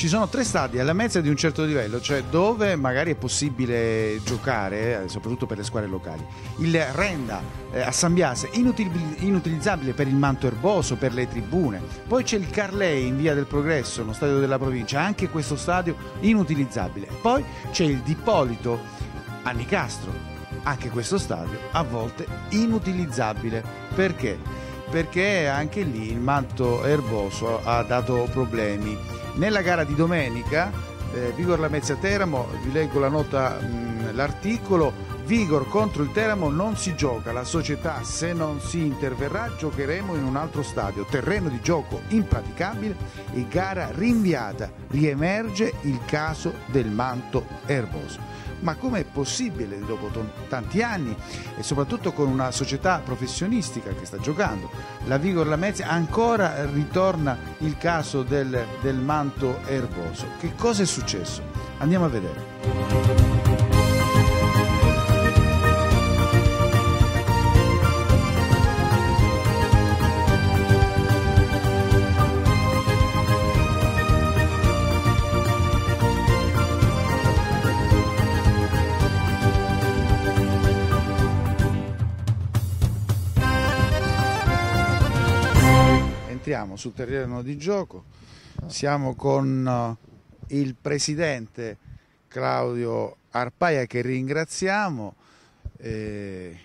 ci sono tre stadi alla mezza di un certo livello, cioè dove magari è possibile giocare, eh, soprattutto per le squadre locali. Il Renda eh, a San Biase, inutilizzabile per il manto erboso, per le tribune. Poi c'è il Carlei in Via del Progresso, uno stadio della provincia, anche questo stadio inutilizzabile. Poi c'è il Dippolito a Nicastro, anche questo stadio a volte inutilizzabile. Perché? perché anche lì il manto erboso ha dato problemi. Nella gara di domenica, eh, Vigor Lamezia Teramo, vi leggo la nota, mh, mm, l'articolo, Vigor contro il Teramo non si gioca, la società se non si interverrà giocheremo in un altro stadio, terreno di gioco impraticabile e gara rinviata, riemerge il caso del manto erboso ma come è possibile dopo t- tanti anni e soprattutto con una società professionistica che sta giocando? La Vigor Lamezia ancora ritorna il caso del, del manto erboso. Che cosa è successo? Andiamo a vedere. entriamo sul terreno di gioco, siamo con eh, il presidente Claudio Arpaia che ringraziamo. Eh,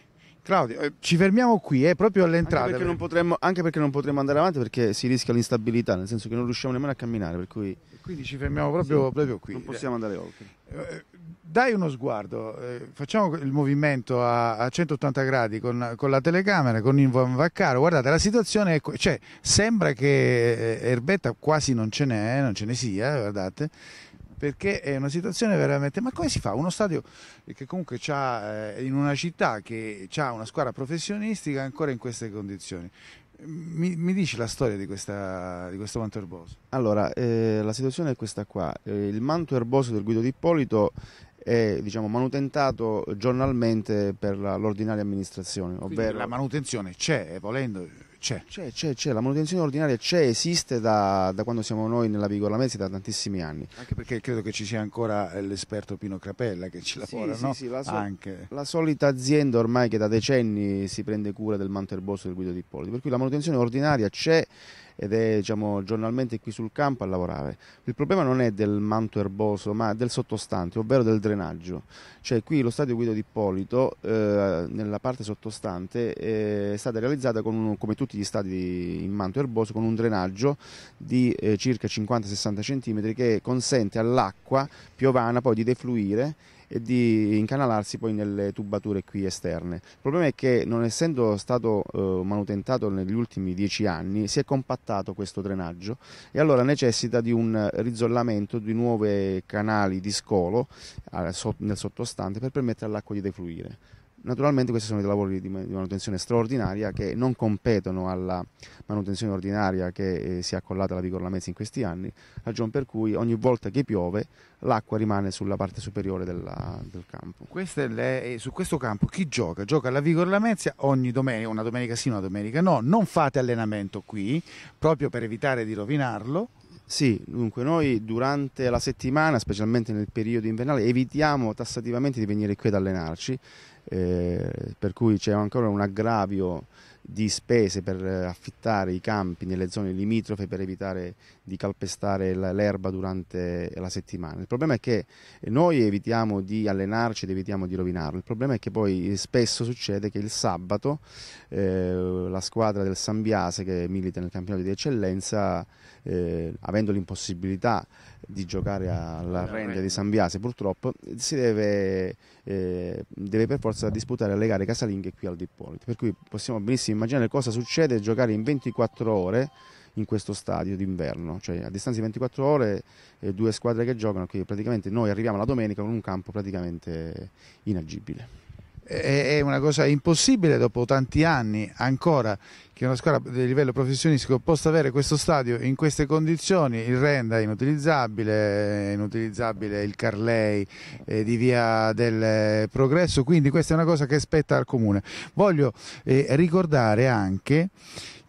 Claudio, eh, ci fermiamo qui, eh, proprio all'entrata. Anche, anche, perché non potremmo andare avanti perché si rischia l'instabilità, nel senso che non riusciamo nemmeno a camminare. Cui... Quindi ci fermiamo proprio, sì, proprio qui. Non possiamo andare oltre. Eh, dai uno sguardo, eh, facciamo il movimento a, a 180 gradi con, con, la telecamera, con il Vaccaro. Guardate, la situazione è. Cioè, sembra che eh, erbetta quasi non ce n'è, eh, non ce ne sia, guardate perché è una situazione veramente. Ma come si fa? Uno stadio che comunque c'ha eh, in una città che ha una squadra professionistica ancora in queste condizioni. Mi, mi dici la storia di, questa, di questo manto erboso? Allora, eh, la situazione è questa qua. Eh, il manto erboso del Guido D'Ippolito è diciamo, manutentato giornalmente per la, l'ordinaria amministrazione. Ovvero... la manutenzione c'è, eh, volendo c'è. C'è, c'è, c'è. la manutenzione ordinaria c'è, esiste da, da quando siamo noi nella Vigola Mezzi da tantissimi anni. Anche perché credo che ci sia ancora l'esperto Pino Crapella che ci lavora, sì, no? Sì, sì, la, so- la, solita azienda ormai che da decenni si prende cura del manto erboso del Guido di Polli, per cui la manutenzione ordinaria c'è ed è diciamo, giornalmente qui sul campo a lavorare. Il problema non è del manto erboso ma del sottostante, ovvero del drenaggio. Cioè qui lo stadio Guido di Ippolito eh, nella parte sottostante è stata realizzata un, come tutti gli stadi in manto erboso con un drenaggio di eh, circa 50-60 cm che consente all'acqua piovana poi di defluire e di incanalarsi poi nelle tubature qui esterne. Il problema è che non essendo stato eh, manutentato negli ultimi dieci anni si è compattato questo drenaggio e allora necessita di un rizzollamento di nuovi canali di scolo eh, nel sottostante per permettere all'acqua di defluire. Naturalmente questi sono dei lavori di manutenzione straordinaria che non competono alla manutenzione ordinaria che eh, si è accollata alla Vigor Lamezia in questi anni, ragione per cui ogni volta che piove l'acqua rimane sulla parte superiore della, del campo. Questo Le, eh, su questo campo chi gioca? Gioca alla Vigor Lamezia ogni domenica, una domenica sì, una domenica no, non fate allenamento qui proprio per evitare di rovinarlo. Sì, dunque noi durante la settimana, specialmente nel periodo invernale, evitiamo tassativamente di venire qui ad allenarci eh, per cui c'è ancora un aggravio di spese per eh, affittare i campi nelle zone limitrofe per evitare di calpestare l'erba durante la settimana. Il problema è che noi evitiamo di allenarci ed evitiamo di rovinarlo. Il problema è che poi spesso succede che il sabato eh, la squadra del Sambiase che milita nel campionato di eccellenza, eh, avendo l'impossibilità di giocare alla rende di Sambiase purtroppo, si deve eh, deve per forza disputare le gare casalinghe qui al Dippolito. Per cui possiamo benissimo immaginare cosa succede giocare in 24 ore in questo stadio d'inverno, cioè a distanza di 24 ore eh, due squadre che giocano, che praticamente noi arriviamo la domenica con un campo praticamente inagibile è una cosa impossibile dopo tanti anni ancora che una squadra di livello professionistico possa avere questo stadio in queste condizioni, il Renda è inutilizzabile, è inutilizzabile il Carlei eh, di via del eh, progresso, quindi questa è una cosa che spetta al comune. Voglio eh, ricordare anche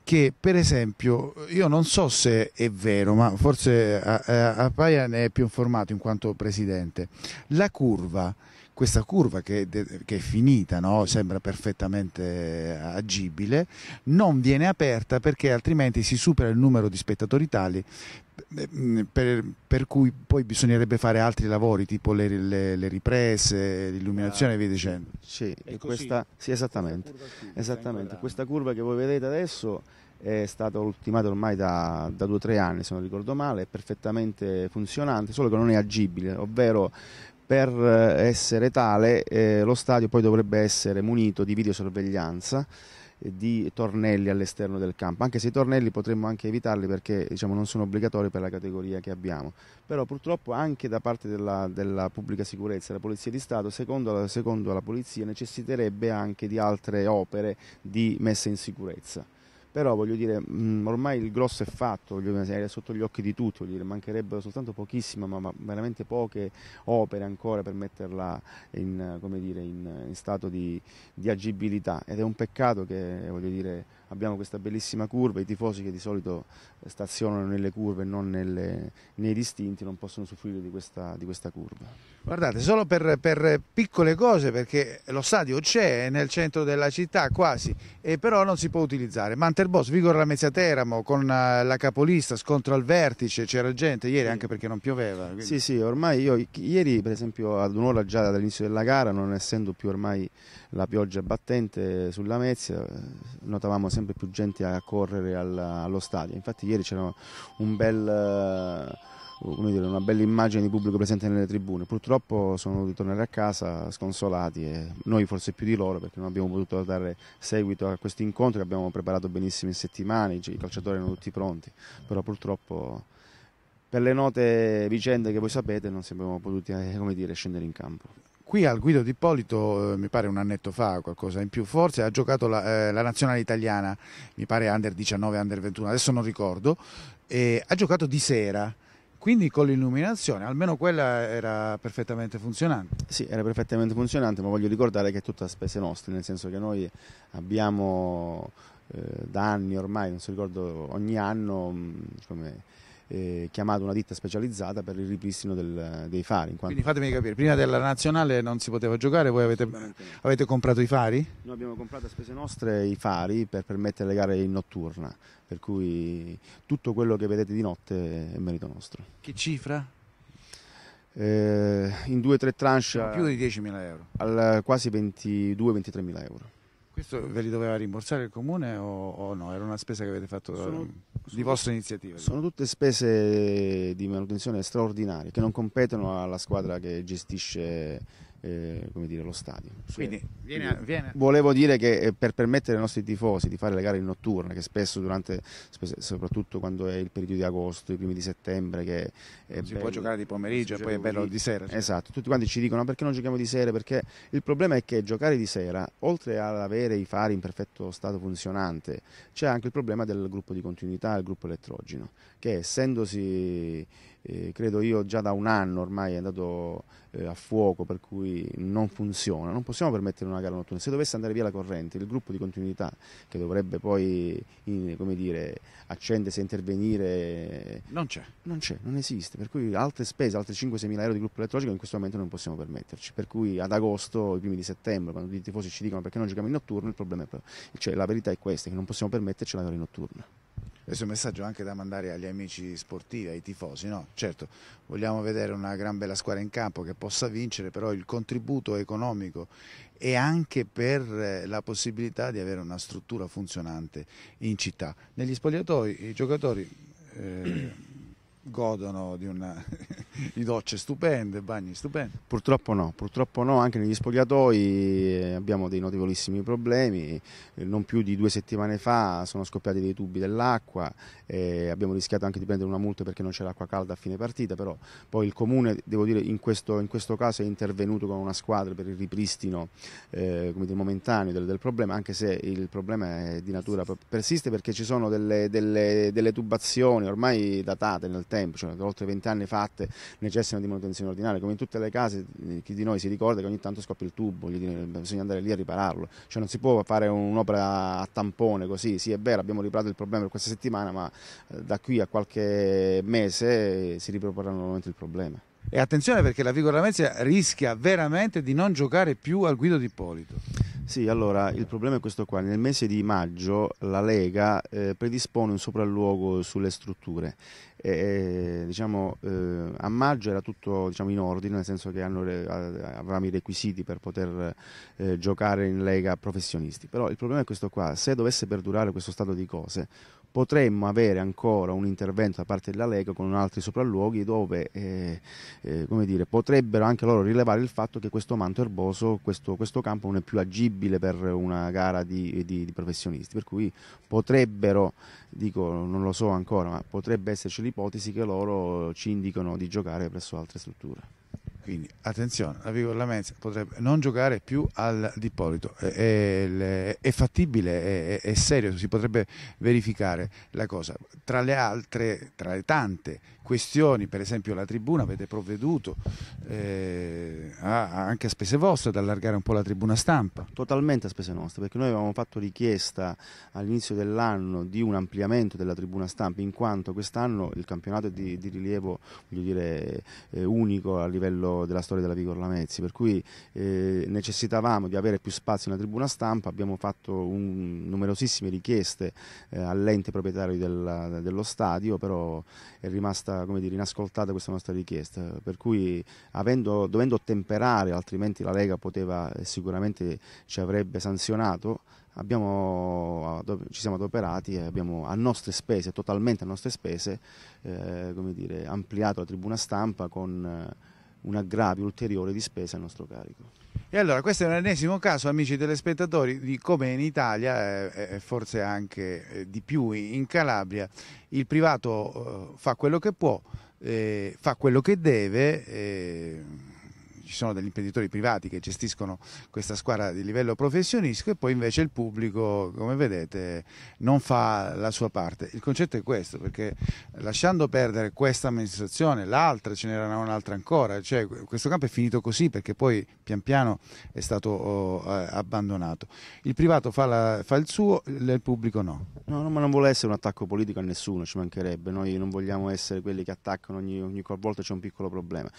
che per esempio io non so se è vero, ma forse eh, eh, Appaia ne è più informato in quanto presidente, la curva questa curva che, che è finita, no? sembra perfettamente agibile, non viene aperta perché altrimenti si supera il numero di spettatori tali eh, mm, per, per, cui poi bisognerebbe fare altri lavori tipo le, le, le riprese, l'illuminazione e via dicendo. Sì, questa, sì esattamente. Questa, esattamente. questa curva che voi vedete adesso è stata ultimata ormai da, da due o tre anni se non ricordo male, è perfettamente funzionante, solo che non è agibile, ovvero per eh, essere tale eh, lo stadio poi dovrebbe essere munito di videosorveglianza eh, di tornelli all'esterno del campo, anche se i tornelli potremmo anche evitarli perché diciamo, non sono obbligatori per la categoria che abbiamo, però purtroppo anche da parte della, della pubblica sicurezza, la Polizia di Stato, secondo secondo la Polizia necessiterebbe anche di altre opere di messa in sicurezza però voglio dire, mm, ormai il grosso è fatto, dire, è sotto gli occhi di tutti, dire, mancherebbero soltanto pochissime, ma, veramente poche opere ancora per metterla in, dire, in, in stato di, di, agibilità ed è un peccato che voglio dire, abbiamo questa bellissima curva, i tifosi che di solito stazionano nelle curve e non nelle, nei distinti non possono soffrire di questa, di questa curva. Guardate, solo per, per, piccole cose, perché lo stadio c'è, è nel centro della città quasi, e però non si può utilizzare. Manterbos, Vigor Lamezia Teramo con eh, la capolista, scontro al vertice, c'era gente ieri sì. anche perché non pioveva. Quindi... Sì, sì, ormai io ieri per esempio ad un'ora già dall'inizio della gara, non essendo più ormai la pioggia battente sulla Lamezia, notavamo sempre più gente a correre al, allo stadio. Infatti ieri c'era un bel, eh, dire, una bella immagine di pubblico presente nelle tribune. Purtroppo sono dovuti tornare a casa sconsolati e noi forse più di loro perché non abbiamo potuto dare seguito a questo incontro che abbiamo preparato benissimo in settimane, i calciatori erano tutti pronti, però purtroppo per le note vicende che voi sapete non siamo potuti eh, dire, scendere in campo qui al Guido Di Polito, eh, mi pare un annetto fa, qualcosa in più, forse ha giocato la, eh, la, nazionale italiana, mi pare under 19, under 21, adesso non ricordo, e ha giocato di sera. Quindi con l'illuminazione, almeno quella era perfettamente funzionante. Sì, era perfettamente funzionante, ma voglio ricordare che è tutta a spese nostre, nel senso che noi abbiamo eh, da anni ormai, non si ricordo, ogni anno, mh, mm, come eh, chiamato una ditta specializzata per il ripristino del, eh, dei fari. Quanto... Quindi fatemi capire, prima della nazionale non si poteva giocare, voi avete, avete, comprato i fari? Noi abbiamo comprato a spese nostre i fari per permettere le gare in notturna, per cui tutto quello che vedete di notte è merito nostro. Che cifra? Eh, in due o tre tranche... Più di 10.000 euro. Al, quasi 22-23.000 euro. Questo ve li doveva rimborsare il comune o, o no? Era una spesa che avete fatto sono, ehm, di vostra iniziativa? Sono diciamo. tutte spese di manutenzione straordinarie che non competono alla squadra che gestisce eh, come dire, lo stadio. Cioè, viene viene Volevo dire che eh, per permettere ai nostri tifosi di fare le gare in notturna, che spesso durante, spesso, soprattutto quando è il periodo di agosto, i primi di settembre, che si bello, può giocare di pomeriggio e poi è bello di sera. Cioè. Esatto, tutti quanti ci dicono perché non giochiamo di sera, perché il problema è che giocare di sera, oltre ad avere i fari in perfetto stato funzionante, c'è anche il problema del gruppo di continuità, il gruppo elettrogeno, che essendosi, eh, credo io, già da un anno ormai è andato eh, a fuoco, per cui non funziona, non possiamo permettere una gara notturna. Se dovesse andare via la corrente, il gruppo di continuità che dovrebbe poi come dire, accendersi e intervenire non c'è. non c'è, non esiste. Per cui altre spese, altri 5-6 mila euro di gruppo elettrologico in questo momento non possiamo permetterci. Per cui ad agosto, i primi di settembre, quando i tifosi ci dicono perché non giochiamo in notturno, il problema è proprio. Cioè, la verità è questa, che non possiamo permetterci una gara in notturna. Questo è un messaggio anche da mandare agli amici sportivi, ai tifosi, no? Certo, vogliamo vedere una gran bella squadra in campo che possa vincere, però il contributo economico e anche per eh, la possibilità di avere una struttura funzionante in città. Negli spogliatoi i giocatori... Eh, godono di, una, di docce stupende, bagni stupendi. Purtroppo no, purtroppo no, anche negli spogliatoi eh, abbiamo dei notevolissimi problemi, eh, non più di due settimane fa sono scoppiati dei tubi dell'acqua, eh, abbiamo rischiato anche di prendere una multa perché non c'è l'acqua calda a fine partita, però poi il Comune, devo dire, in questo, in questo caso è intervenuto con una squadra per il ripristino eh, dire, momentaneo del, del, problema, anche se il problema è di natura persiste perché ci sono delle, delle, delle tubazioni ormai datate nel tempo tempo, cioè oltre 20 anni fatte, necessitano di manutenzione ordinaria. Come in tutte le case, eh, chi di noi si ricorda che ogni tanto scoppia il tubo, bisogna andare lì a ripararlo. Cioè non si può fare un'opera a tampone così, sì è vero, abbiamo riparato il problema per questa settimana, ma eh, da qui a qualche mese eh, si riproporrà nuovamente il problema. E attenzione perché la Vigor Lamezia rischia veramente di non giocare più al Guido di Polito. Sì, allora il problema è questo qua. Nel mese di maggio la Lega eh, predispone un sopralluogo sulle strutture. E, diciamo, eh, a maggio era tutto diciamo, in ordine, nel senso che hanno, avranno i requisiti per poter eh, giocare in Lega professionisti. Però il problema è questo qua. Se dovesse perdurare questo stato di cose, potremmo avere ancora un intervento da parte della Lega con altri sopralluoghi dove eh, eh, dire, potrebbero anche loro rilevare il fatto che questo manto erboso, questo, questo campo non è più agibile per una gara di, di, di professionisti, per cui potrebbero, dico non lo so ancora, ma potrebbe esserci l'ipotesi che loro ci indicano di giocare presso altre strutture. Quindi attenzione, la Vigor Lamenza potrebbe non giocare più al Dippolito, eh, è, è, è fattibile, è, è, serio, si potrebbe verificare la cosa. Tra le altre, tra le tante questioni, per esempio la tribuna, avete provveduto eh, a, anche a spese vostre ad allargare un po' la tribuna stampa? Totalmente a spese nostre, perché noi avevamo fatto richiesta all'inizio dell'anno di un ampliamento della tribuna stampa, in quanto quest'anno il campionato è di, di rilievo dire, eh, unico a livello della storia della Vigor Lamezzi, per cui eh, necessitavamo di avere più spazio nella tribuna stampa, abbiamo fatto un, numerosissime richieste eh, all'ente proprietario del, dello stadio, però è rimasta dire, inascoltata questa nostra richiesta, per cui avendo, dovendo ottemperare, altrimenti la Lega poteva sicuramente ci avrebbe sanzionato, Abbiamo, ci siamo adoperati e abbiamo a nostre spese, totalmente a nostre spese, eh, dire, ampliato la tribuna stampa con un aggravio ulteriore di spesa a nostro carico. E allora questo è un ennesimo caso, amici telespettatori, di come in Italia e eh, eh, forse anche eh, di più in Calabria il privato eh, fa quello che può, eh, fa quello che deve eh, ci sono degli imprenditori privati che gestiscono questa squadra di livello professionistico e poi invece il pubblico, come vedete, non fa la sua parte. Il concetto è questo, perché lasciando perdere questa amministrazione, l'altra, ce n'era un'altra ancora, cioè questo campo è finito così perché poi pian piano è stato oh, abbandonato. Il privato fa, la, fa, il suo, il pubblico no. No, no, ma non vuole essere un attacco politico a nessuno, ci mancherebbe, noi non vogliamo essere quelli che attaccano ogni, ogni volta c'è un piccolo problema.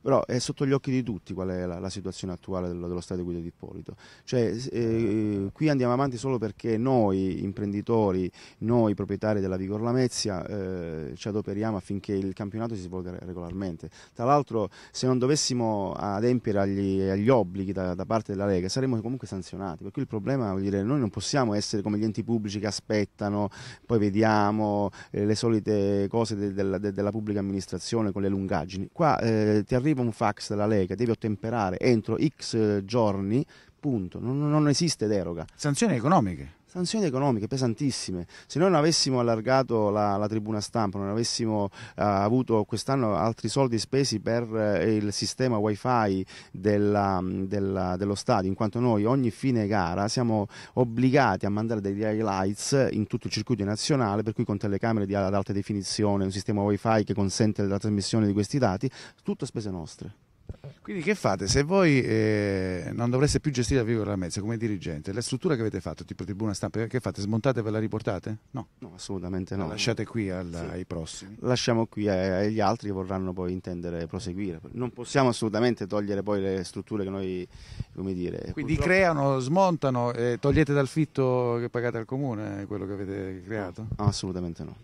Però è eh, sotto gli occhi di tutti qual è la, la situazione attuale dello, dello Stato di Guido di Ippolito. Cioè, eh, eh, qui andiamo avanti solo perché noi imprenditori, noi proprietari della Vigor Lamezia eh, ci adoperiamo affinché il campionato si svolga regolarmente. Tra l'altro se non dovessimo adempiere agli, agli obblighi da, da, parte della Lega saremmo comunque sanzionati. Per cui il problema è dire noi non possiamo essere come gli enti pubblici che aspettano, poi vediamo eh, le solite cose de, de, de, della pubblica amministrazione con le lungaggini. Qua eh, ti arriva un fax della Lega che devi ottemperare entro X eh, giorni, punto, non, non esiste deroga. Sanzioni economiche? sanzioni economiche pesantissime. Se noi non avessimo allargato la, la tribuna stampa, non avessimo uh, avuto quest'anno altri soldi spesi per uh, il sistema wifi della, mm, della, dello stadio, in quanto noi ogni fine gara siamo obbligati a mandare degli highlights in tutto il circuito nazionale, per cui con telecamere di, ad alta definizione, un sistema wifi che consente la trasmissione di questi dati, tutto a spese nostre. Quindi che fate? Se voi eh, non dovreste più gestire la vivola mezza come dirigente, la struttura che avete fatto, tipo tribuna stampa, che fate? Smontate e ve la riportate? No. No, assolutamente no. La lasciate qui al, sì. ai prossimi. Lasciamo qui agli altri che vorranno poi intendere proseguire. Non possiamo assolutamente togliere poi le strutture che noi, come dire... Quindi purtroppo... creano, smontano, e togliete dal fitto che pagate al comune quello che avete creato? No, assolutamente no.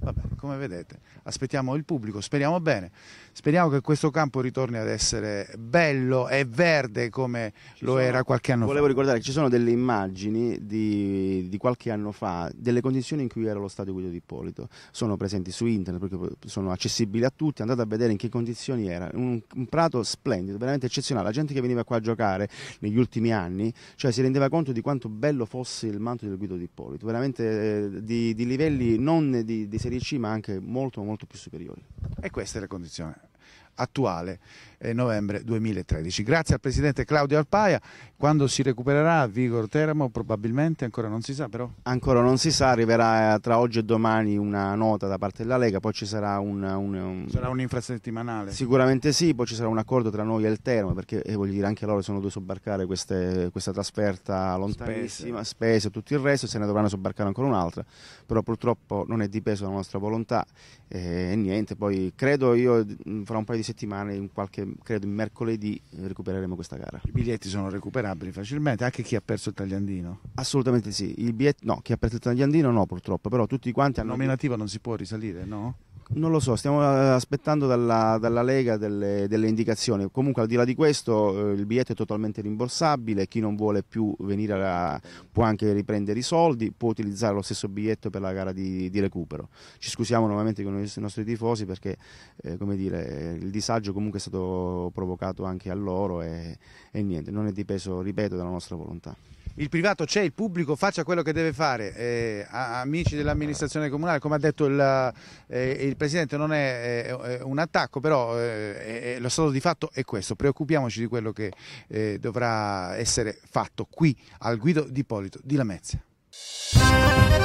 Vabbè, come vedete aspettiamo il pubblico, speriamo bene, speriamo che questo campo ritorni ad essere bello e verde come ci lo sono, era qualche anno volevo fa. Volevo ricordare che ci sono delle immagini di, di, qualche anno fa, delle condizioni in cui era lo stadio Guido di Ippolito, sono presenti su internet perché sono accessibili a tutti, andate a vedere in che condizioni era, un, un prato splendido, veramente eccezionale, la gente che veniva qua a giocare negli ultimi anni, cioè si rendeva conto di quanto bello fosse il manto del Guido di Ippolito, veramente eh, di, di, livelli non di, di Serie C ma anche molto molto molto più superiori. E questa è la condizione attuale eh, novembre 2013. Grazie al presidente Claudio Alpaia, quando si recupererà Vigor Teramo probabilmente ancora non si sa però. Ancora non si sa, arriverà eh, tra oggi e domani una nota da parte della Lega, poi ci sarà un... un, un... Sarà un infrasettimanale? Sicuramente sì, poi ci sarà un accordo tra noi e il Teramo, perché eh, voglio dire anche loro sono due sobbarcare queste, questa trasferta lontanissima, spese e tutto il resto, se ne dovranno sobbarcare ancora un'altra, però purtroppo non è di peso la nostra volontà eh, niente, poi credo io fra un paio di settimane, in qualche, credo mercoledì, eh, recupereremo questa gara. I biglietti sono recuperabili facilmente, anche chi ha perso il tagliandino? Assolutamente sì, il biglietto, no, chi ha perso il tagliandino no purtroppo, però tutti quanti hanno... Il nominativo non si può risalire, no? Non lo so, stiamo eh, aspettando dalla, dalla Lega delle, delle, indicazioni. Comunque al di là di questo eh, il biglietto è totalmente rimborsabile, chi non vuole più venire alla, può anche riprendere i soldi, può utilizzare lo stesso biglietto per la gara di, di recupero. Ci scusiamo nuovamente con i nostri tifosi perché eh, dire, il disagio comunque è stato provocato anche a loro e, e niente, non è dipeso, ripeto, dalla nostra volontà il privato c'è, il pubblico faccia quello che deve fare. Eh, amici dell'amministrazione comunale, come ha detto il, eh, il Presidente, non è, eh, un attacco, però eh, lo stato di fatto è questo. Preoccupiamoci di quello che eh, dovrà essere fatto qui al guido di Polito di Lamezia.